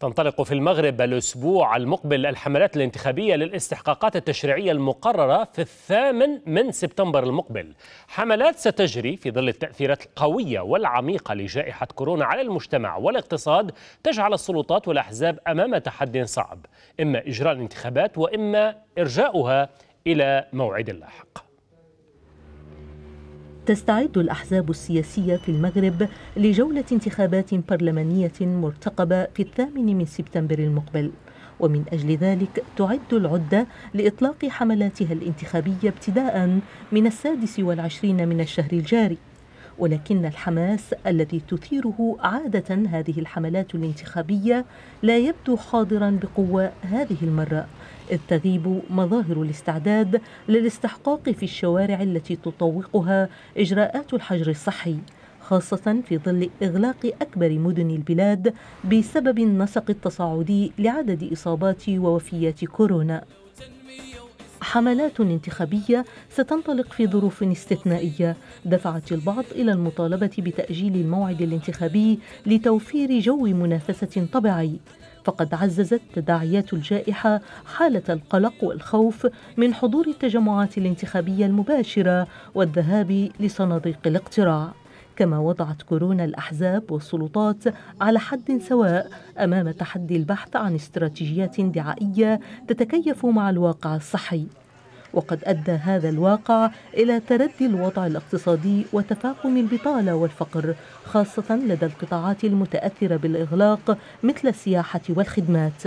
تنطلق في المغرب الأسبوع المقبل الحملات الانتخابية للاستحقاقات التشريعية المقررة في الثامن من سبتمبر المقبل حملات ستجري في ظل التأثيرات القوية والعميقة لجائحة كورونا على المجتمع والاقتصاد تجعل السلطات والأحزاب أمام تحد صعب إما إجراء الانتخابات وإما إرجاؤها إلى موعد لاحق تستعد الأحزاب السياسية في المغرب لجولة انتخابات برلمانية مرتقبة في الثامن من سبتمبر المقبل ومن أجل ذلك تعد العدة لإطلاق حملاتها الانتخابية ابتداء من السادس والعشرين من الشهر الجاري ولكن الحماس الذي تثيره عادة هذه الحملات الانتخابية لا يبدو حاضرا بقوة هذه المرة إذ تغيب مظاهر الاستعداد للاستحقاق في الشوارع التي تطوقها إجراءات الحجر الصحي خاصة في ظل إغلاق أكبر مدن البلاد بسبب النسق التصاعدي لعدد إصابات ووفيات كورونا حملات انتخابية ستنطلق في ظروف استثنائية دفعت البعض إلى المطالبة بتأجيل الموعد الانتخابي لتوفير جو منافسة طبيعي فقد عززت تداعيات الجائحة حالة القلق والخوف من حضور التجمعات الانتخابية المباشرة والذهاب لصناديق الاقتراع كما وضعت كورونا الأحزاب والسلطات على حد سواء أمام تحدي البحث عن استراتيجيات دعائية تتكيف مع الواقع الصحي وقد أدى هذا الواقع إلى تردي الوضع الاقتصادي وتفاقم البطالة والفقر خاصة لدى القطاعات المتأثرة بالإغلاق مثل السياحة والخدمات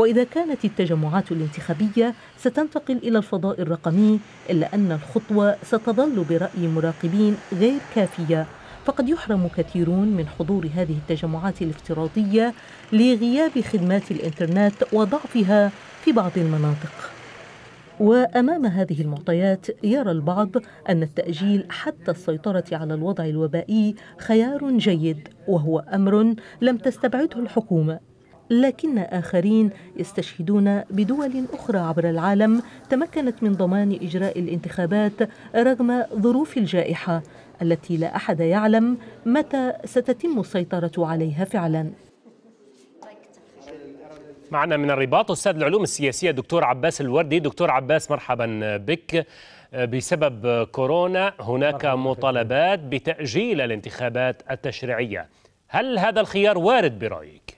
وإذا كانت التجمعات الانتخابية ستنتقل إلى الفضاء الرقمي إلا أن الخطوة ستظل برأي مراقبين غير كافية فقد يحرم كثيرون من حضور هذه التجمعات الافتراضية لغياب خدمات الإنترنت وضعفها في بعض المناطق وامام هذه المعطيات يرى البعض ان التاجيل حتى السيطره على الوضع الوبائي خيار جيد وهو امر لم تستبعده الحكومه لكن آخرين يستشهدون بدول أخرى عبر العالم تمكنت من ضمان إجراء الانتخابات رغم ظروف الجائحة التي لا أحد يعلم متى ستتم السيطرة عليها فعلاً معنا من الرباط استاذ العلوم السياسيه دكتور عباس الوردي دكتور عباس مرحبا بك بسبب كورونا هناك مطالبات بتاجيل الانتخابات التشريعيه هل هذا الخيار وارد برايك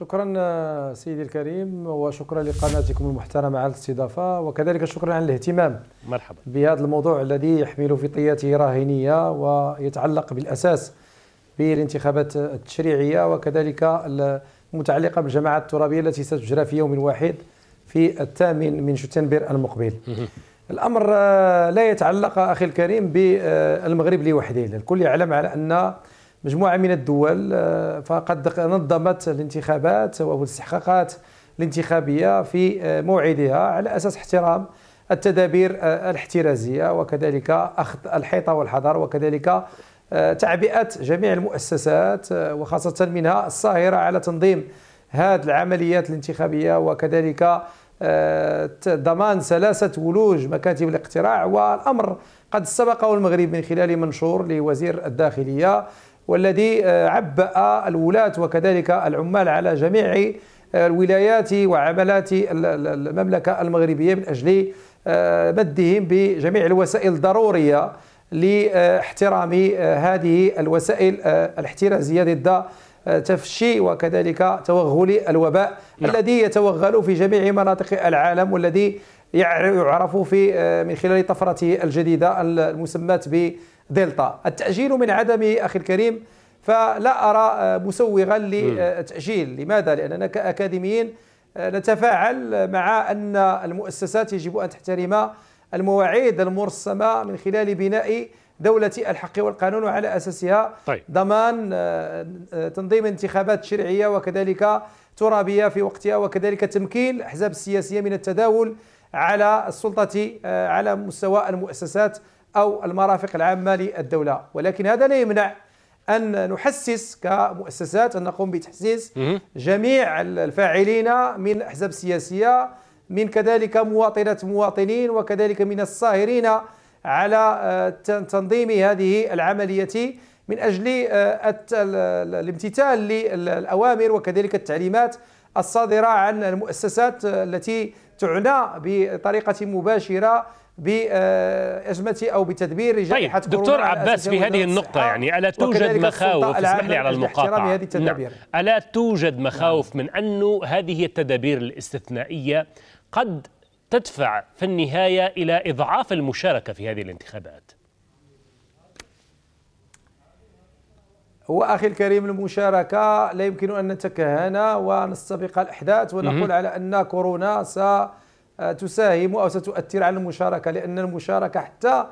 شكرا سيدي الكريم وشكرا لقناتكم المحترمة على الاستضافة وكذلك شكرا على الاهتمام مرحبا بهذا الموضوع الذي يحمل في طياته راهنية ويتعلق بالأساس بالانتخابات التشريعية وكذلك المتعلقة بالجماعات الترابية التي ستجرى في يوم واحد في الثامن من شتنبر المقبل الأمر آه، لا يتعلق أخي الكريم بالمغرب لوحده الكل يعلم على أن مجموعة من الدول آه، فقد نظمت الانتخابات والاستحقاقات الانتخابية في آه، موعدها على أساس احترام التدابير آه، الاحترازية وكذلك أخذ الحيطة والحذر وكذلك تعبئة جميع المؤسسات وخاصة منها الصاهرة على تنظيم هذه العمليات الانتخابية وكذلك ضمان سلاسة ولوج مكاتب الاقتراع والأمر قد سبقه المغرب من خلال منشور لوزير الداخلية والذي آه، عبأ الولاة وكذلك العمال على جميع آه، الولايات وعملات المملكة المغربية من أجل آه، مدهم بجميع الوسائل الضرورية لاحترام هذه الوسائل الاحترازية ضد تفشي وكذلك توغل الوباء نعم. الذي يتوغل في جميع مناطق العالم والذي يعرف في من خلال طفرته الجديدة المسمات ب دلتا التأجيل من عدمه أخي الكريم فلا أرى آه، مسوغا آه، لتأجيل لماذا؟ لأننا كأكاديميين آه، نتفاعل مع أن المؤسسات يجب أن تحترم المواعيد المرسمة من خلال بناء دولة الحق والقانون وعلى أساسها طيب. ضمان تنظيم انتخابات شرعية وكذلك ترابية في وقتها وكذلك تمكين الأحزاب السياسية من التداول على السلطة على مستوى المؤسسات أو المرافق العامة للدولة ولكن هذا لا يمنع أن نحسس كمؤسسات أن نقوم بتحسيس جميع الفاعلين من الأحزاب السياسية من كذلك مواطنات مواطنين وكذلك من الصاهرين على آه، تنظيم هذه العملية من أجل آه، الامتثال للأوامر وكذلك التعليمات الصادرة عن المؤسسات التي تعنى بطريقه مباشره بازمه او بتدبير طيب، جائحه طيب دكتور عباس في هذه النقطه يعني آه، الا توجد مخاوف اسمح لي على المقاطعه نعم. الا توجد مخاوف نعم. من انه هذه التدابير الاستثنائيه قد تدفع في النهايه الى اضعاف المشاركه في هذه الانتخابات هو أخي الكريم المشاركة لا يمكن أن نتكهن ونستبق الأحداث ونقول على أن كورونا ستساهم آه، أو ستؤثر على المشاركة لأن المشاركة حتى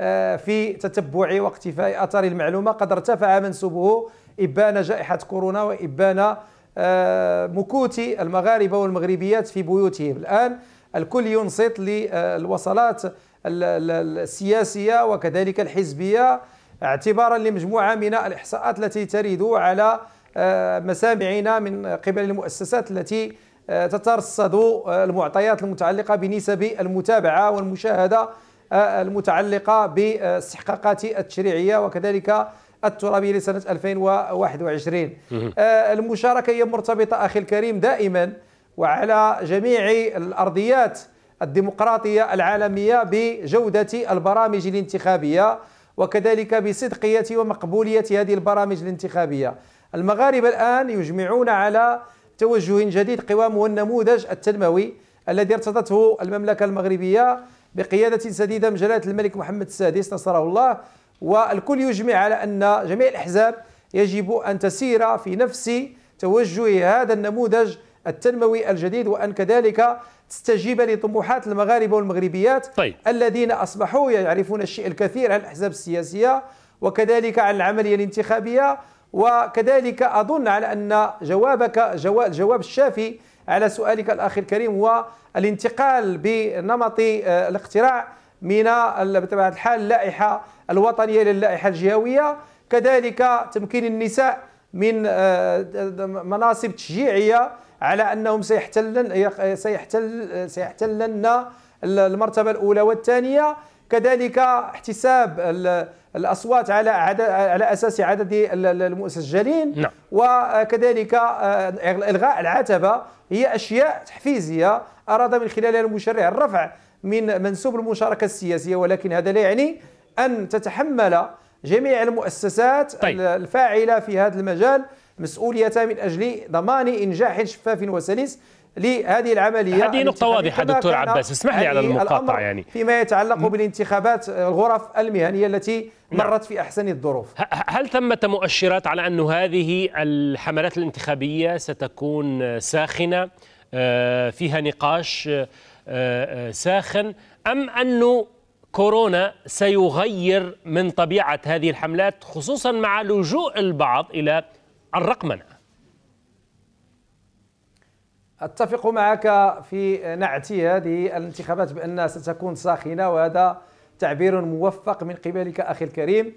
آه، في تتبع واقتفاء أثر المعلومة قد ارتفع منسوبه إبان جائحة كورونا وإبان آه، مكوت المغاربة والمغربيات في بيوتهم الآن الكل ينصت للوصلات السياسية وكذلك الحزبية اعتبارا لمجموعة من الإحصاءات التي ترد على آه، مسامعنا من قبل المؤسسات التي آه، تترصد آه، المعطيات المتعلقة بنسب المتابعة والمشاهدة المتعلقة باستحقاقات التشريعية وكذلك الترابية لسنة 2021 المشاركة هي مرتبطة أخي الكريم دائما وعلى جميع الأرضيات الديمقراطية العالمية بجودة البرامج الانتخابية وكذلك بصدقية ومقبولية هذه البرامج الانتخابية المغاربة الآن يجمعون على توجه جديد قوامه النموذج التنموي الذي ارتضته المملكة المغربية بقيادة سديدة من جلالة الملك محمد السادس نصره الله والكل يجمع على أن جميع الأحزاب يجب أن تسير في نفس توجه هذا النموذج التنموي الجديد وأن كذلك تستجيب لطموحات المغاربه والمغربيات طيب. الذين اصبحوا يعرفون الشيء الكثير عن الاحزاب السياسيه وكذلك عن العمليه الانتخابيه وكذلك اظن على ان جوابك جواب الجواب الشافي على سؤالك الاخ الكريم هو الانتقال بنمط آه، الاقتراع من بطبيعه الحال اللائحه الوطنيه للائحه الجهويه كذلك تمكين النساء من آه، مناصب تشجيعيه على انهم سيحتلن سيحتل سيحتلن المرتبه الاولى والثانيه كذلك احتساب الاصوات على عدد على اساس عدد المسجلين نعم. وكذلك آه، الغاء العتبه هي اشياء تحفيزيه اراد من خلالها المشرع الرفع من منسوب المشاركه السياسيه ولكن هذا لا يعني ان تتحمل جميع المؤسسات طيب. الفاعله في هذا المجال مسؤوليتها من أجل ضمان إنجاح شفاف وسلس لهذه العمليه هذه نقطه واضحه دكتور عباس اسمح لي على المقاطعه يعني فيما يتعلق نعم. بالانتخابات الغرف المهنيه التي نعم. مرت في احسن الظروف هل ثمه مؤشرات على أن هذه الحملات الانتخابيه ستكون ساخنه آه، فيها نقاش آه، آه، ساخن ام انه كورونا سيغير من طبيعه هذه الحملات خصوصا مع لجوء البعض الى الرقمنه اتفق معك في نعت هذه الانتخابات بانها ستكون ساخنه وهذا تعبير موفق من قبلك اخي الكريم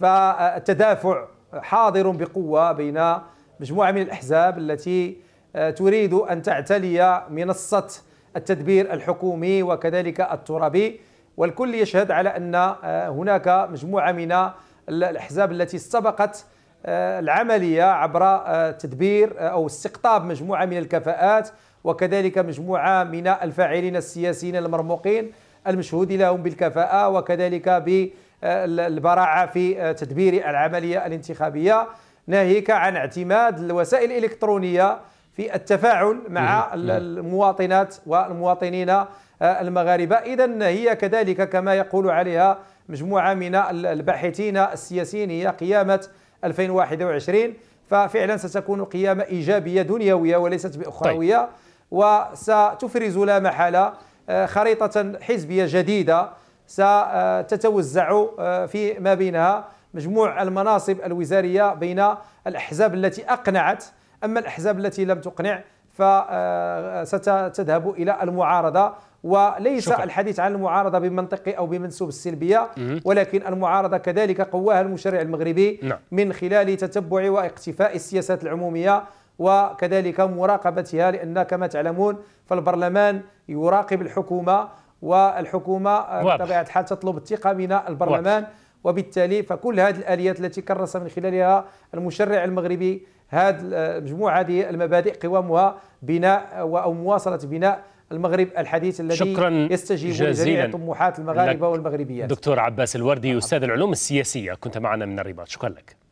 فالتدافع حاضر بقوه بين مجموعه من الاحزاب التي آه، تريد ان تعتلي منصه التدبير الحكومي وكذلك الترابي والكل يشهد على ان آه، هناك مجموعه من الاحزاب التي سبقت آه، العمليه عبر آه، تدبير آه، او استقطاب مجموعه من الكفاءات وكذلك مجموعه من الفاعلين السياسيين المرموقين المشهود لهم بالكفاءه وكذلك بالبراعه في تدبير العمليه الانتخابيه ناهيك عن اعتماد الوسائل الالكترونيه في التفاعل مع نعم. المواطنات والمواطنين المغاربه اذا هي كذلك كما يقول عليها مجموعه من الباحثين السياسيين هي قيامه 2021 ففعلا ستكون قيامة إيجابية دنيوية وليست بأخروية طيب. وستفرز لا محالة آه، خريطة حزبية جديدة ستتوزع آه، في ما بينها مجموع المناصب الوزارية بين الأحزاب التي أقنعت أما الأحزاب التي لم تقنع فستذهب آه، إلى المعارضة وليس شكرا. الحديث عن المعارضة بمنطق أو بمنسوب السلبية ولكن المعارضة كذلك قواها المشرع المغربي نعم. من خلال تتبع واقتفاء السياسات العمومية وكذلك مراقبتها لأن كما تعلمون فالبرلمان يراقب الحكومة والحكومة آه، بطبيعة الحال تطلب الثقة من البرلمان واضح. وبالتالي فكل هذه الآليات التي كرس من خلالها المشرع المغربي هذه آه، المجموعة هذه المبادئ قوامها بناء أو مواصلة بناء المغرب الحديث الذي شكرا يستجيب لجميع طموحات المغاربه والمغربيات دكتور عباس الوردي آه. استاذ العلوم السياسيه كنت معنا من الرباط شكرا لك